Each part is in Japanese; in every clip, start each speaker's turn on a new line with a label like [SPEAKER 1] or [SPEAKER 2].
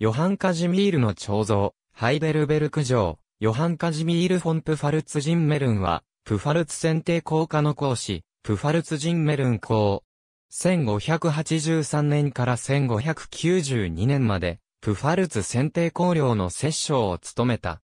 [SPEAKER 1] ヨハン・カジミールの彫像、ハイベルベルク城、ヨハン・カジミール・フォン・プファルツ・ジンメルンは、プファルツ選定校科の講師、プファルツ・ジンメルン校。1583年から1592年まで、プファルツ選定校領の摂政を務めた。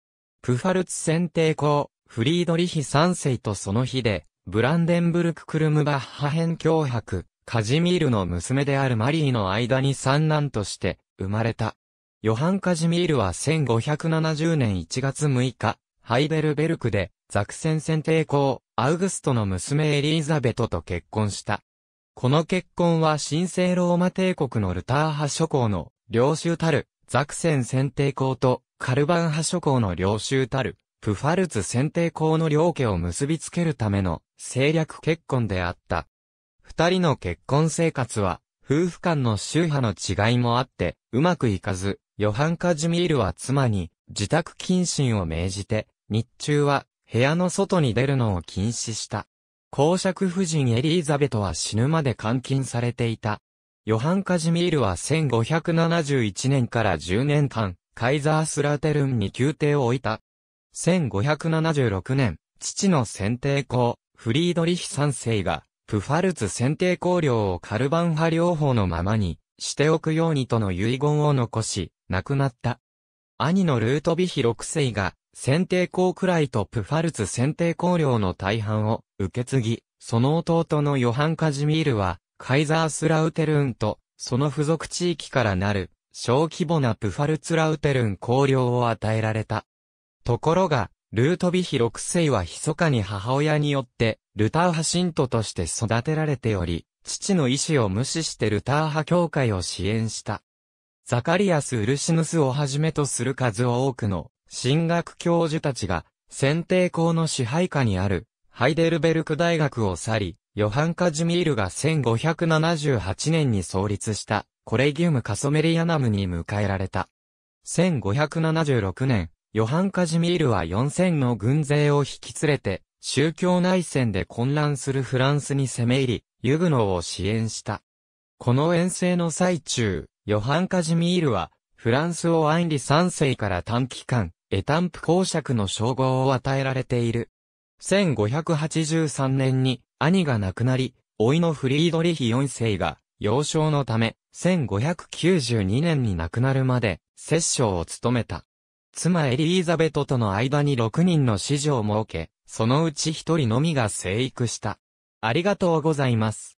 [SPEAKER 1] プファルツ選定校、フリードリヒ3世とその日で、ブランデンブルク・クルムバッハ編脅迫、カジミールの娘であるマリーの間に三男として生まれた。ヨハン・カジミールは1570年1月6日、ハイベルベルクで、ザクセン選帝公、アウグストの娘エリーザベトと結婚した。この結婚は神聖ローマ帝国のルター派諸侯の領主たる、ザクセン選帝公とカルバン派諸侯の領主たる、プファルツ選帝公の両家を結びつけるための政略結婚であった。二人の結婚生活は、夫婦間の宗派の違いもあって、うまくいかず、ヨハン・カジミールは妻に自宅謹慎を命じて、日中は部屋の外に出るのを禁止した。公爵夫人エリーザベトは死ぬまで監禁されていた。ヨハン・カジミールは1571年から10年間、カイザースラテルンに宮廷を置いた。1576年、父の選定公、フリードリヒ三世が、プファルツ選定公領をカルバン派両方のままに、しておくようにとの遺言を残し、亡くなった。兄のルートビヒ6世が、先定校くらいとプファルツ先定校領の大半を受け継ぎ、その弟のヨハン・カジミールは、カイザースラウテルンと、その付属地域からなる、小規模なプファルツラウテルン公領を与えられた。ところが、ルートビヒ6世は密かに母親によって、ルター派信徒として育てられており、父の意志を無視してルター派教会を支援した。ザカリアス・ウルシヌスをはじめとする数多くの進学教授たちが、選定校の支配下にある、ハイデルベルク大学を去り、ヨハン・カジミールが1578年に創立したコレギウム・カソメリアナムに迎えられた。1576年、ヨハン・カジミールは4000の軍勢を引き連れて、宗教内戦で混乱するフランスに攻め入り、ユグノを支援した。この遠征の最中、ヨハン・カジミールは、フランスをアインリ3世から短期間、エタンプ公爵の称号を与えられている。1583年に兄が亡くなり、老いのフリードリヒ4世が、幼少のため、1592年に亡くなるまで、摂政を務めた。妻エリーザベトとの間に6人の子女を設け、そのうち1人のみが生育した。ありがとうございます。